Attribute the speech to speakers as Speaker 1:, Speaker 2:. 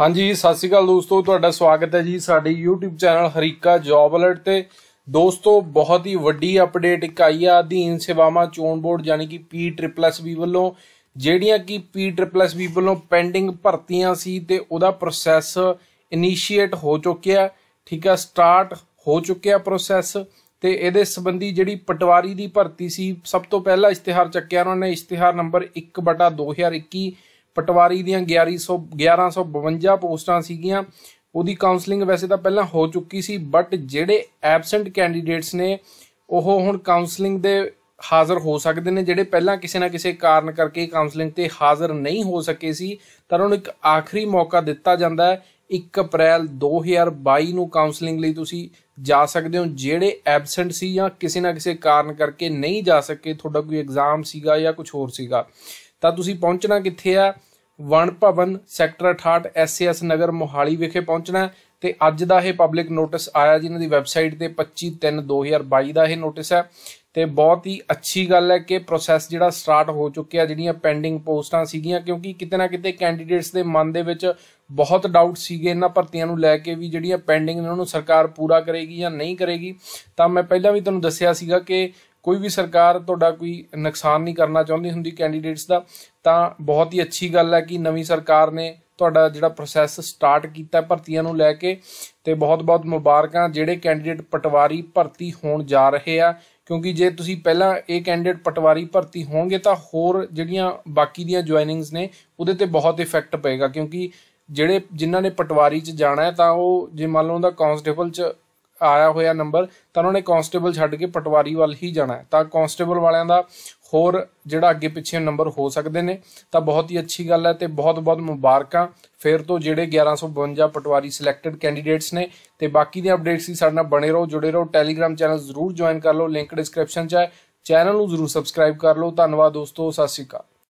Speaker 1: ਹਾਂਜੀ ਸਤਿ ਸ਼੍ਰੀ ਅਕਾਲ ਦੋਸਤੋ ਤੁਹਾਡਾ ਸਵਾਗਤ ਹੈ ਜੀ ਸਾਡੇ YouTube ਚੈਨਲ ਹਰੀਕਾ ਜੌਬ ਅਲਰਟ ਤੇ ਦੋਸਤੋ ਬਹੁਤ ਹੀ ਵੱਡੀ ਅਪਡੇਟ ਇੱਕ ਆਈ ਆ ਅਧੀਨ ਸੇਵਾਵਾਂ ਚੋਣ ਬੋਰਡ ਯਾਨੀ ਕਿ ਪੀ PSSB ਵੱਲੋਂ ਜਿਹੜੀਆਂ ਕਿ ਪੀ PSSB ਵੱਲੋਂ ਪੈਂਡਿੰਗ ਭਰਤੀਆਂ ਸੀ ਤੇ ਉਹਦਾ ਪ੍ਰੋਸੈਸ ਇਨੀਸ਼ੀਏਟ ਹੋ ਚੁੱਕਿਆ ਠੀਕ ਆ ਸਟਾਰਟ ਹੋ ਚੁੱਕਿਆ ਪ੍ਰੋਸੈਸ ਤੇ ਇਹਦੇ ਸੰਬੰਧੀ ਜਿਹੜੀ ਪਟਵਾਰੀ ਦੀ ਭਰਤੀ ਸੀ ਸਭ ਤੋਂ ਪਹਿਲਾ ਇਸ਼ਤਿਹਾਰ ਚੱਕਿਆ ਉਹਨਾਂ ਨੇ ਇਸ਼ਤਿਹਾਰ ਨੰਬਰ 1/2021 ਪਟਵਾਰੀ ਦੀਆਂ 1100 1152 ਪੋਸਟਾਂ ਸੀਗੀਆਂ ਉਹਦੀ ਕਾਉਂਸਲਿੰਗ ਵੈਸੇ ਤਾਂ ਪਹਿਲਾਂ ਹੋ ਚੁੱਕੀ ਸੀ ਬਟ ਜਿਹੜੇ ਐਬਸੈਂਟ ਕੈਂਡੀਡੇਟਸ ਨੇ ਉਹ ਹੁਣ ਕਾਉਂਸਲਿੰਗ ਦੇ ਹਾਜ਼ਰ ਹੋ ਸਕਦੇ ਨੇ ਜਿਹੜੇ ਪਹਿਲਾਂ ਕਿਸੇ ਨਾ ਕਿਸੇ ਕਾਰਨ ਕਰਕੇ ਕਾਉਂਸਲਿੰਗ ਤੇ ਹਾਜ਼ਰ ਨਹੀਂ ਹੋ ਸਕੇ ਸੀ ਤਾਂ ਉਹਨਾਂ ਨੂੰ ਇੱਕ ਆਖਰੀ ਮੌਕਾ ਦਿੱਤਾ ਜਾਂਦਾ ਹੈ 1 ਅਪ੍ਰੈਲ 2022 ਨੂੰ ਕਾਉਂਸਲਿੰਗ ਲਈ ਤੁਸੀਂ ਜਾ ਸਕਦੇ ਹੋ ਜਿਹੜੇ ਐਬਸੈਂਟ ਸੀ ਜਾਂ ਕਿਸੇ ਨਾ ਕਿਸੇ ਕਾਰਨ ਕਰਕੇ ਨਹੀਂ ਜਾ ਸਕੇ ਤੁਹਾਡਾ ਕੋਈ ਐਗਜ਼ਾਮ ਸੀਗਾ ਜਾਂ ਕੁਝ ਹੋਰ ਸੀਗਾ ਤਾਂ ਤੁਸੀਂ ਪਹੁੰਚਣਾ ਕਿੱਥੇ ਆ ਵਣ ਭਵਨ ਸੈਕਟਰ 68 ਐਸਐਸ ਨਗਰ ਮੋਹਾਲੀ ਵਿਖੇ ਪਹੁੰਚਣਾ ਤੇ ਅੱਜ ਦਾ ਇਹ ਪਬਲਿਕ ਨੋਟਿਸ ਆਇਆ ਜੀ ਇਹਨਾਂ ਦੀ ਵੈਬਸਾਈਟ ਤੇ 25/3/2022 ਦਾ ਇਹ ਨੋਟਿਸ ਹੈ ਤੇ ਬਹੁਤ ਹੀ ਅੱਛੀ ਗੱਲ ਹੈ ਕਿ ਪ੍ਰੋਸੈਸ ਜਿਹੜਾ ਸਟਾਰਟ ਹੋ ਚੁੱਕਿਆ ਜਿਹੜੀਆਂ ਪੈਂਡਿੰਗ ਪੋਸਟਾਂ ਸੀਗੀਆਂ ਕਿਉਂਕਿ ਕਿਤੇ ਨਾ ਕਿਤੇ ਕੈਂਡੀਡੇਟਸ ਦੇ ਮਨ ਦੇ ਵਿੱਚ ਬਹੁਤ ਡਾਊਟ ਸੀਗੇ ਇਹਨਾਂ ਭਰਤੀਆਂ ਨੂੰ ਲੈ ਕੇ ਵੀ ਜਿਹੜੀਆਂ ਪੈਂਡਿੰਗ ਨੇ ਉਹਨਾਂ ਨੂੰ ਸਰਕਾਰ ਪੂਰਾ ਕਰੇਗੀ ਜਾਂ ਨਹੀਂ ਕਰੇਗੀ ਤਾਂ ਮੈਂ ਪਹਿਲਾਂ ਵੀ ਤੁਹਾਨੂੰ ਦੱਸਿਆ ਸੀਗਾ ਕਿ ਕੋਈ ਵੀ ਸਰਕਾਰ ਤੁਹਾਡਾ ਕੋਈ ਨੁਕਸਾਨ ਨਹੀਂ ਕਰਨਾ ਚਾਹੁੰਦੀ ਹੁੰਦੀ ਕੈਂਡੀਡੇਟਸ ਦਾ ਤਾਂ ਬਹੁਤ ਹੀ ਅੱਛੀ ਗੱਲ ਹੈ ਕਿ ਨਵੀਂ ਸਰਕਾਰ ਨੇ ਤੁਹਾਡਾ ਜਿਹੜਾ ਪ੍ਰੋਸੈਸ ਸਟਾਰਟ ਕੀਤਾ ਭਰਤੀਆਂ ਨੂੰ ਲੈ ਕੇ ਤੇ ਬਹੁਤ-ਬਹੁਤ ਮੁਬਾਰਕਾਂ ਜਿਹੜੇ ਕੈਂਡੀਡੇਟ ਪਟਵਾਰੀ ਭਰਤੀ ਹੋਣ ਜਾ ਰਹੇ ਆ ਕਿਉਂਕਿ ਜੇ ਤੁਸੀਂ ਪਹਿਲਾਂ ਇਹ ਕੈਂਡੀਡੇਟ ਪਟਵਾਰੀ ਭਰਤੀ ਹੋਣਗੇ ਤਾਂ ਹੋਰ ਜਿਹੜੀਆਂ ਬਾਕੀ ਦੀਆਂ ਜੁਆਇਨਿੰਗਸ ਨੇ ਉਹਦੇ ਤੇ ਬਹੁਤ ਇਫੈਕਟ ਪਏਗਾ ਕਿਉਂਕਿ ਜਿਹੜੇ ਜਿਨ੍ਹਾਂ ਨੇ ਪਟਵਾਰੀ 'ਚ ਜਾਣਾ ਹੈ ਤਾਂ ਉਹ ਜੇ ਮੰਨ ਲਓ ਉਹਦਾ ਕਾਂਸਟੇਬਲ 'ਚ ਆਇਆ ਹੋਇਆ ਨੰਬਰ ਤਾਂ ਉਹਨਾਂ ਨੇ ਕਾਂਸਟੇਬਲ ਛੱਡ ਕੇ ਪਟਵਾਰੀ ਵੱਲ ਹੀ ਜਾਣਾ ਹੈ ਤਾਂ ਕਾਂਸਟੇਬਲ ਵਾਲਿਆਂ ਦਾ ਹੋਰ ਜਿਹੜਾ ਅੱਗੇ ਪਿੱਛੇ ਨੰਬਰ ਹੋ ਸਕਦੇ ਨੇ ਤਾਂ ਬਹੁਤ ਹੀ ਅੱਛੀ ਗੱਲ ਹੈ ਤੇ ਬਹੁਤ-ਬਹੁਤ ਮੁਬਾਰਕਾਂ ਫੇਰ ਤੋਂ ਜਿਹੜੇ 1152 ਪਟਵਾਰੀ ਸਿਲੈਕਟਡ ਕੈਂਡੀਡੇਟਸ ਨੇ ਤੇ ਬਾਕੀ ਦੀਆਂ ਅਪਡੇਟਸ ਵੀ ਸਾਡੇ ਨਾਲ ਬਣੇ ਰਹੋ ਜੁੜੇ ਰਹੋ ਟੈਲੀਗ੍ਰam ਚੈਨਲ ਜ਼ਰੂਰ ਜੁਆਇਨ ਕਰ ਲਓ ਲਿੰਕ ਡਿਸਕ੍ਰਿਪਸ਼ਨ 'ਚ ਹੈ ਚੈਨਲ ਨੂੰ ਜ਼ਰੂਰ ਸਬਸਕ੍ਰਾਈਬ ਕਰ ਲਓ ਧੰਨਵਾਦ ਦੋਸਤੋ ਸਤਿ ਸ਼੍ਰੀ ਅਕਾਲ